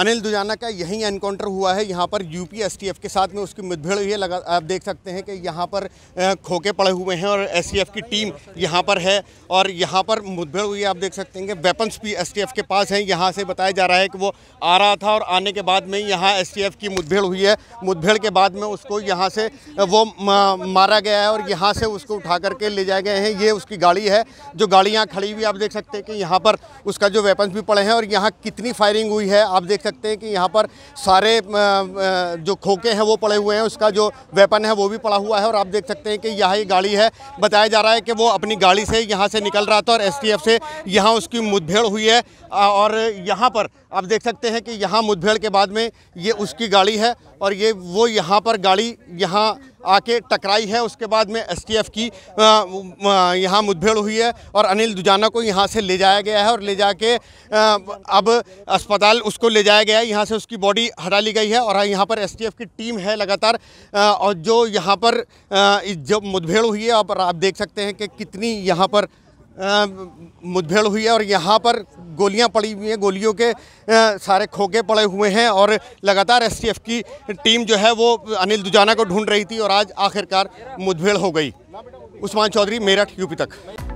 अनिल दुजाना का यहीं एनकाउंटर हुआ है यहाँ पर यूपी एसटीएफ के साथ में उसकी मुठभेड़ हुई है लगा आप देख सकते हैं कि यहाँ पर खोखे पड़े हुए हैं और एसटीएफ की टीम यहाँ पर है और यहाँ पर मुठभेड़ हुई है आप देख सकते हैं कि वेपन्स भी एसटीएफ के पास हैं यहाँ से बताया जा रहा है कि वो आ रहा था और आने के बाद में यहाँ एस की मुठभेड़ हुई है मुठभेड़ के बाद में उसको यहाँ से वो मारा गया है और यहाँ से उसको उठा करके ले जाए गए हैं ये उसकी गाड़ी है जो गाड़ी यहाँ खड़ी हुई आप देख सकते हैं कि यहाँ पर उसका जो वेपन्स भी पड़े हैं और यहाँ कितनी फायरिंग हुई है आप देख सकते सकते हैं कि यहाँ पर सारे जो खोखे हैं वो पड़े हुए हैं उसका जो वेपन है वो भी पड़ा हुआ है और आप देख सकते हैं कि यहाँ ये गाड़ी है बताया जा रहा है कि वो अपनी गाड़ी से यहाँ से निकल रहा था और एस से यहाँ उसकी मुठभेड़ हुई है और यहाँ पर आप देख सकते हैं कि यहाँ मुठभेड़ के बाद में ये उसकी गाड़ी है और ये वो यहाँ पर गाड़ी यहाँ आके टकराई है उसके बाद में एसटीएफ की यहाँ मुठभेड़ हुई है और अनिल दुजाना को यहाँ से ले जाया गया है और ले जाके अब अस्पताल उसको ले जाया गया है यहाँ से उसकी बॉडी हटा ली गई है और यहाँ पर एसटीएफ की टीम है लगातार और जो यहाँ पर जब मुठभेड़ हुई है अब आप देख सकते हैं कि कितनी यहाँ पर मुठभेड़ हुई है और यहाँ पर गोलियां पड़ी हुई हैं गोलियों के सारे खोखे पड़े हुए हैं और लगातार एस की टीम जो है वो अनिल दुजाना को ढूंढ रही थी और आज आखिरकार मुठभेड़ हो गई उस्मान चौधरी मेरठ यूपी तक